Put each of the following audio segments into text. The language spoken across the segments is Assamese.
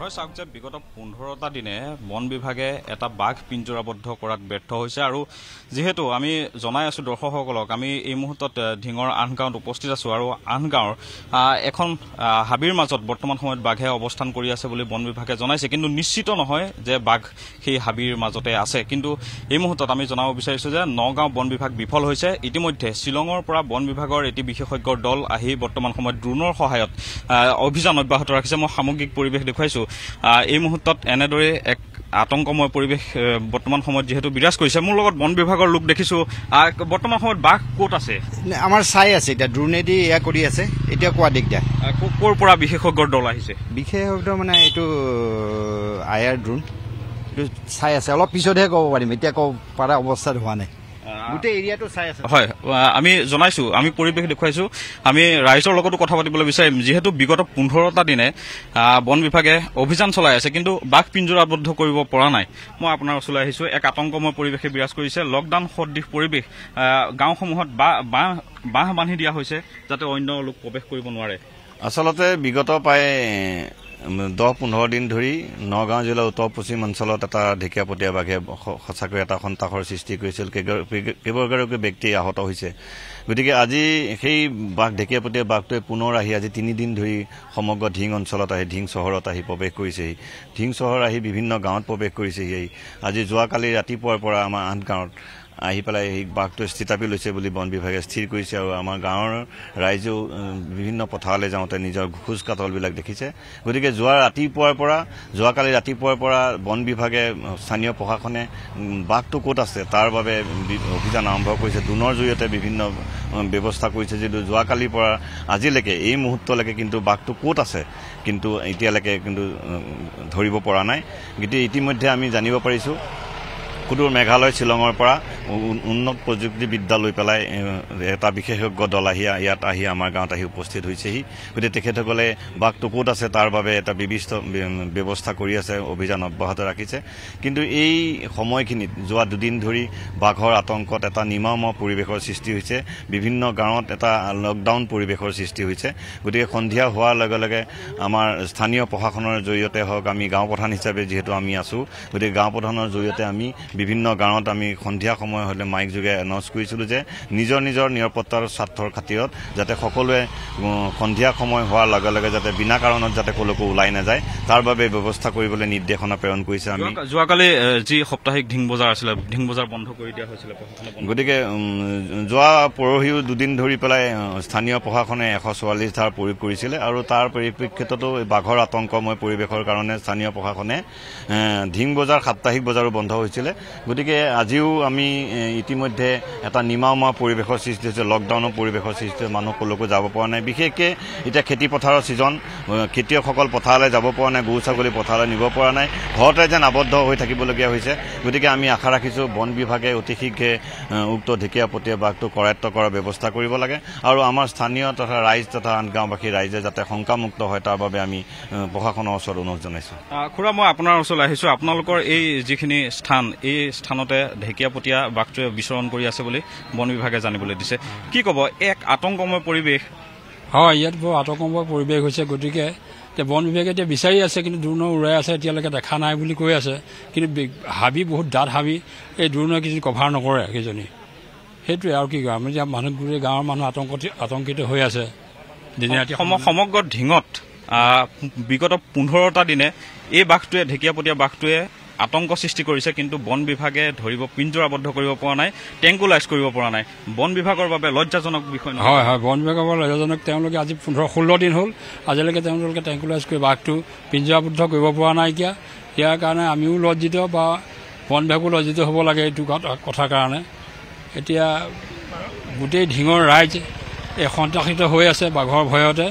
হয় চাওক যে বিগত পোন্ধৰটা দিনে বন বিভাগে এটা বাঘ পিঞ্জৰাবদ্ধ কৰাত ব্যৰ্থ হৈছে আৰু যিহেতু আমি জনাই আছোঁ দৰ্শকসকলক আমি এই মুহূৰ্তত ঢিঙৰ আন গাঁৱত উপস্থিত আছোঁ আৰু আন গাঁৱৰ এখন হাবিৰ মাজত বৰ্তমান সময়ত বাঘে অৱস্থান কৰি আছে বুলি বন বিভাগে জনাইছে কিন্তু নিশ্চিত নহয় যে বাঘ সেই হাবিৰ মাজতে আছে কিন্তু এই মুহূৰ্তত আমি জনাব বিচাৰিছোঁ যে নগাঁও বন বিভাগ বিফল হৈছে ইতিমধ্যে শ্বিলঙৰ পৰা বন বিভাগৰ এটি বিশেষজ্ঞৰ দল আহি বৰ্তমান সময়ত ড্ৰোণৰ সহায়ত অভিযান অব্যাহত ৰাখিছে মই সামগ্ৰিক পৰিৱেশ দেখুৱাইছোঁ এই মুহূৰ্তত এনেদৰে এক আতংকময় পৰিৱেশ বৰ্তমান সময়ত যিহেতু বিৰাজ কৰিছে মোৰ লগত বন বিভাগৰ লোক দেখিছোঁ বৰ্তমান সময়ত বাঘ ক'ত আছে আমাৰ চাই আছে এতিয়া দুৰ্নীতি এয়া কৰি আছে এতিয়া কোৱা দিগদাৰ ক'ৰ পৰা বিশেষজ্ঞৰ দল আহিছে বিশেষজ্ঞ মানে এইটো আই আৰ ড্ৰোন এইটো চাই আছে অলপ পিছতহে ক'ব পাৰিম এতিয়া ক'ব পৰা হোৱা নাই গোটেই হয় আমি জনাইছো আমি পৰিৱেশ দেখুৱাইছো আমি ৰাইজৰ লগতো কথা পাতিবলৈ বিচাৰিম যিহেতু বিগত পোন্ধৰটা দিনে বন বিভাগে অভিযান চলাই আছে কিন্তু বাঘ পিঞ্জৰা আবদ্ধ কৰিব পৰা নাই মই আপোনাৰ ওচৰলৈ আহিছো এক আতংকময় পৰিৱেশে বিৰাজ কৰিছে লকডাউন সদৃশ পৰিৱেশ গাঁওসমূহত বাঁহ বান্ধি দিয়া হৈছে যাতে অন্য লোক প্ৰৱেশ কৰিব নোৱাৰে আচলতে বিগত প্ৰায় দহ পোন্ধৰ দিন ধৰি নগাঁও জিলাৰ উত্তৰ পশ্চিম অঞ্চলত এটা ঢেকীয়াপতীয়া বাঘে সঁচাকৈ এটা সন্তাসৰ সৃষ্টি কৰিছিল কেইবাগৰাকী ব্যক্তি আহত হৈছে গতিকে আজি সেই বাঘ ঢেকীয়াপতীয়া বাঘটোৱে পুনৰ আহি আজি তিনিদিন ধৰি সমগ্ৰ ঢিং অঞ্চলত আহি ঢিং চহৰত আহি প্ৰৱেশ কৰিছেহি ঢিং চহৰ আহি বিভিন্ন গাঁৱত প্ৰৱেশ কৰিছেহি আজি যোৱাকালি ৰাতিপুৱাৰ পৰা আমাৰ আঠ গাঁৱত আহি পেলাই এই বাঘটো স্থিতাপি লৈছে বুলি বন বিভাগে স্থিৰ কৰিছে আৰু আমাৰ গাঁৱৰ ৰাইজেও বিভিন্ন পথাৰলৈ যাওঁতে নিজৰ খোজ কাটলবিলাক দেখিছে গতিকে যোৱা ৰাতিপুৱাৰ পৰা যোৱাকালি ৰাতিপুৱাৰ পৰা বন বিভাগে স্থানীয় প্ৰশাসনে বাঘটো ক'ত আছে তাৰ বাবে অভিযান আৰম্ভ কৰিছে দোনৰ জৰিয়তে বিভিন্ন ব্যৱস্থা কৰিছে যদিও যোৱাকালিৰ পৰা আজিলৈকে এই মুহূৰ্তলৈকে কিন্তু বাঘটো ক'ত আছে কিন্তু এতিয়ালৈকে কিন্তু ধৰিব পৰা নাই গতিকে ইতিমধ্যে আমি জানিব পাৰিছোঁ সুদূৰ মেঘালয় শ্বিলঙৰ পৰা উন্নত প্ৰযুক্তিবিদ্যা লৈ পেলাই এটা বিশেষজ্ঞ দল আহি ইয়াত আহি আমাৰ গাঁৱত আহি উপস্থিত হৈছেহি গতিকে তেখেতসকলে বাঘটো ক'ত আছে তাৰ বাবে এটা বিবিষ্ট ব্যৱস্থা কৰি আছে অভিযান অব্যাহত ৰাখিছে কিন্তু এই সময়খিনিত যোৱা দুদিন ধৰি বাঘৰ আতংকত এটা নিমাময় পৰিৱেশৰ সৃষ্টি হৈছে বিভিন্ন গাঁৱত এটা লকডাউন পৰিৱেশৰ সৃষ্টি হৈছে গতিকে সন্ধিয়া হোৱাৰ লগে লগে আমাৰ স্থানীয় প্ৰশাসনৰ জৰিয়তে হওক আমি গাঁও প্ৰধান হিচাপে যিহেতু আমি আছোঁ গতিকে গাঁও প্ৰধানৰ জৰিয়তে আমি বিভিন্ন গাঁৱত আমি সন্ধিয়া সময় হ'লে মাইক যোগে এনাউন্স কৰিছিলোঁ যে নিজৰ নিজৰ নিৰাপত্তাৰ স্বাৰ্থৰ খাতিৰত যাতে সকলোৱে সন্ধিয়া সময় হোৱাৰ লগে লগে যাতে বিনা কাৰণত যাতে ক'লৈকো ওলাই নাযায় তাৰ বাবে ব্যৱস্থা কৰিবলৈ নিৰ্দেশনা প্ৰেৰণ কৰিছে আমি যোৱাকালি যি সাপ্তাহিক ঢিং বজাৰ আছিলে ঢিং বজাৰ বন্ধ কৰি দিয়া হৈছিলে গতিকে যোৱা পৰহিও দুদিন ধৰি পেলাই স্থানীয় প্ৰশাসনে এশ চৌৰাল্লিছ ধাৰ প্ৰয়োগ কৰিছিলে আৰু তাৰ পৰিপ্ৰেক্ষিততো বাঘৰ আতংকময় পৰিৱেশৰ কাৰণে স্থানীয় প্ৰশাসনে ঢিং বজাৰ সাপ্তাহিক বজাৰো বন্ধ হৈছিলে গতিকে আজিও আমি ইতিমধ্যে এটা নিমাওমা পৰিৱেশৰ সৃষ্টি হৈছে লকডাউনৰ পৰিৱেশৰ সৃষ্টি হৈছে মানুহ কলৈকো যাব পৰা নাই বিশেষকৈ এতিয়া খেতিপথাৰৰ ছিজন খেতিয়কসকল পথাৰলৈ যাব পৰা নাই গৰু ছাগলী পথাৰলৈ নিব পৰা নাই ঘৰতে যেন আবদ্ধ হৈ থাকিবলগীয়া হৈছে গতিকে আমি আশা ৰাখিছোঁ বন বিভাগে অতি শীঘ্ৰে উক্ত ঢেকীয়াপতীয়া বাঘটো কৰায়ত্ব কৰাৰ ব্যৱস্থা কৰিব লাগে আৰু আমাৰ স্থানীয় তথা ৰাইজ তথা আন গাঁওবাসী ৰাইজে যাতে শংকামুক্ত হয় তাৰ বাবে আমি প্ৰশাসনৰ ওচৰত অনুৰোধ জনাইছোঁ খুৰা মই আপোনাৰ ওচৰলৈ আহিছোঁ আপোনালোকৰ এই যিখিনি স্থান এই স্থানতে ঢেকিয়াপতীয়া বাঘটোৱে বিচৰণ কৰি আছে বুলি বন বিভাগে জানিবলৈ দিছে কি ক'ব এক আতংকময় পৰিৱেশ হয় ইয়াত বৰ আতংকময় পৰিৱেশ হৈছে গতিকে এতিয়া বন বিভাগে এতিয়া বিচাৰি আছে কিন্তু দূৰ্ণ উৰাই আছে এতিয়ালৈকে দেখা নাই বুলি কৈ আছে কিন্তু হাবি বহুত ডাঠ হাবি এই দূৰ্ণই কিজনী কভাৰ নকৰে কেইজনী সেইটোৱে আৰু কি কয় আমি এতিয়া মানুহ গোটেই গাঁৱৰ মানুহ আতংক আতংকিত হৈ আছে দিনে ৰাতি সমগ্ৰ ঢিঙত বিগত পোন্ধৰটা দিনে এই বাঘটোৱে ঢেকীয়াপতীয়া বাঘটোৱে আতংক সৃষ্টি কৰিছে কিন্তু বন বিভাগে ধৰিব পিঞ্জৰাবদ্ধ কৰিব পৰা নাই টেংকুলাইজ কৰিব পৰা নাই বন বিভাগৰ বাবে লজ্জাজনক বিষয় হয় হয় বন বিভাগৰ বাবে লজ্জাজনক তেওঁলোকে আজি পোন্ধৰ ষোল্ল দিন হ'ল আজিলৈকে তেওঁলোকে টেংকুলাইজ কৰি বাঘটো পিঞ্জৰাবদ্ধ কৰিব পৰা নাইকিয়া ইয়াৰ কাৰণে আমিও লজ্জিত বা বন বিভাগো লজ্জিত হ'ব লাগে এইটো কথাৰ কাৰণে এতিয়া গোটেই ঢিঙৰ ৰাইজ এই সন্ত্ৰাসিত হৈ আছে বাঘৰ ভয়তে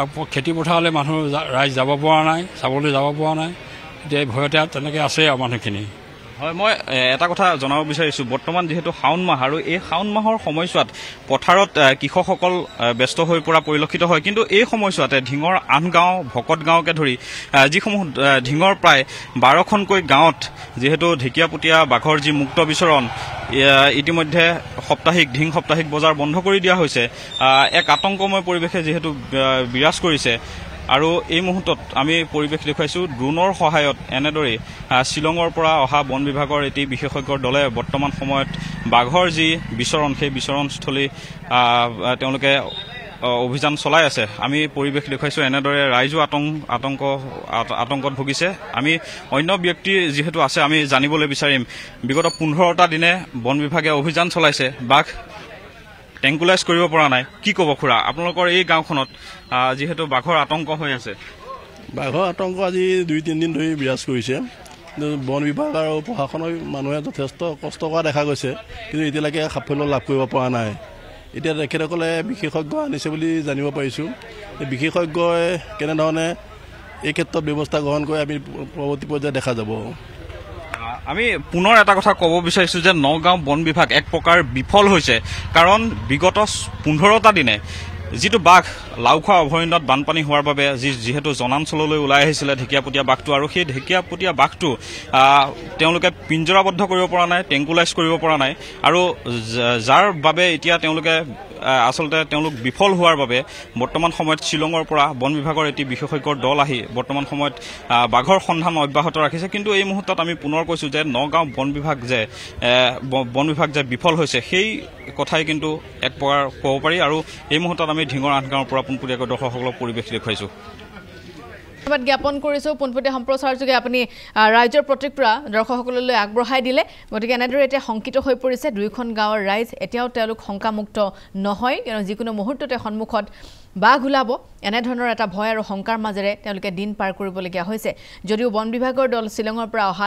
আৰু খেতিপথাৰলৈ মানুহ ৰাইজ যাব পৰা নাই চাবলৈ যাব পৰা নাই যে ভয়তে তেনেকৈ আছে আৰু মানুহখিনি হয় মই এটা কথা জনাব বিচাৰিছোঁ বৰ্তমান যিহেতু শাওণ মাহ আৰু এই শাওণ মাহৰ সময়ছোৱাত পথাৰত কৃষকসকল ব্যস্ত হৈ পৰা পৰিলক্ষিত হয় কিন্তু এই সময়ছোৱাতে ঢিঙৰ আন গাঁও ভকত গাঁওকে ধৰি যিসমূহ ঢিঙৰ প্ৰায় বাৰখনকৈ গাঁৱত যিহেতু ঢেকীয়াপতীয়া বাঘৰ যি মুক্ত বিচৰণ ইতিমধ্যে সাপ্তাহিক ঢিং সাপ্তাহিক বজাৰ বন্ধ কৰি দিয়া হৈছে এক আতংকময় পৰিৱেশে যিহেতু বিৰাজ কৰিছে আৰু এই মুহূৰ্তত আমি পৰিৱেশ দেখুৱাইছোঁ ড্ৰোনৰ সহায়ত এনেদৰে শ্বিলঙৰ পৰা অহা বন বিভাগৰ এটি বিশেষজ্ঞৰ দলে বৰ্তমান সময়ত বাঘৰ যি বিচৰণ সেই বিচৰণস্থলী তেওঁলোকে অভিযান চলাই আছে আমি পৰিৱেশ দেখুৱাইছোঁ এনেদৰে ৰাইজো আতং আতংক আতংকত ভুগিছে আমি অন্য ব্যক্তি যিহেতু আছে আমি জানিবলৈ বিচাৰিম বিগত পোন্ধৰটা দিনে বন বিভাগে অভিযান চলাইছে বাঘ এংগুলাইজ কৰিব পৰা নাই কি ক'ব খুৰা আপোনালোকৰ এই গাঁওখনত যিহেতু বাঘৰ আতংক হৈ আছে বাঘৰ আতংক আজি দুই তিনিদিন ধৰি বিৰাজ কৰিছে বন বিভাগ আৰু প্ৰশাসনৰ মানুহে যথেষ্ট কষ্ট কৰা দেখা গৈছে কিন্তু এতিয়ালৈকে সাফল্য লাভ কৰিব পৰা নাই এতিয়া তেখেতসকলে বিশেষজ্ঞ আনিছে বুলি জানিব পাৰিছোঁ বিশেষজ্ঞই কেনেধৰণে এই ক্ষেত্ৰত ব্যৱস্থা গ্ৰহণ কৰি আমি পৰৱৰ্তী পৰ্যায়ত দেখা যাব আমি পুনৰ এটা কথা ক'ব বিচাৰিছোঁ যে নগাঁও বন বিভাগ এক প্ৰকাৰ বিফল হৈছে কাৰণ বিগত পোন্ধৰটা দিনে যিটো বাঘ লাওখোৱা অভয়াৰণ্যত বানপানী হোৱাৰ বাবে যি যিহেতু জনাঞ্চললৈ ওলাই আহিছিলে ঢেকীয়াপতীয়া বাঘটো আৰু সেই ঢেকীয়াপতীয়া বাঘটো তেওঁলোকে পিঞ্জৰাবদ্ধ কৰিব পৰা নাই টেংকুলাইজ কৰিব পৰা নাই আৰু যাৰ বাবে এতিয়া তেওঁলোকে আচলতে তেওঁলোক বিফল হোৱাৰ বাবে বৰ্তমান সময়ত শ্বিলঙৰ পৰা বন বিভাগৰ এটি বিশেষজ্ঞৰ দল আহি বৰ্তমান সময়ত বাঘৰ সন্ধান অব্যাহত ৰাখিছে কিন্তু এই মুহূৰ্তত আমি পুনৰ কৈছোঁ যে নগাঁও বন বিভাগ যে বন বিভাগ যে বিফল হৈছে সেই কথাই কিন্তু এক প্ৰকাৰ ক'ব পাৰি আৰু এই মুহূৰ্তত আমি ঢিঙৰ আঠগাঁৱৰ পৰা পোনপটীয়াকৈ দৰ্শকসকলক পৰিৱেশ দেখুৱাইছোঁ ধন্যবাদ জ্ঞাপন কৰিছোঁ পোনপটীয়া সম্প্ৰচাৰ যোগে আপুনি ৰাইজৰ প্ৰতিক্ৰিয়া দৰ্শকসকললৈ আগবঢ়াই দিলে গতিকে এনেদৰে এতিয়া শংকিত হৈ পৰিছে দুয়োখন গাঁৱৰ ৰাইজ এতিয়াও তেওঁলোক শংকামুক্ত নহয় কিয়নো যিকোনো মুহূৰ্ততে সন্মুখত বাঘ ওলাব এনেধৰণৰ এটা ভয় আৰু শংকাৰ মাজেৰে তেওঁলোকে দিন পাৰ কৰিবলগীয়া হৈছে যদিও বন বিভাগৰ দল শ্বিলঙৰ পৰা অহা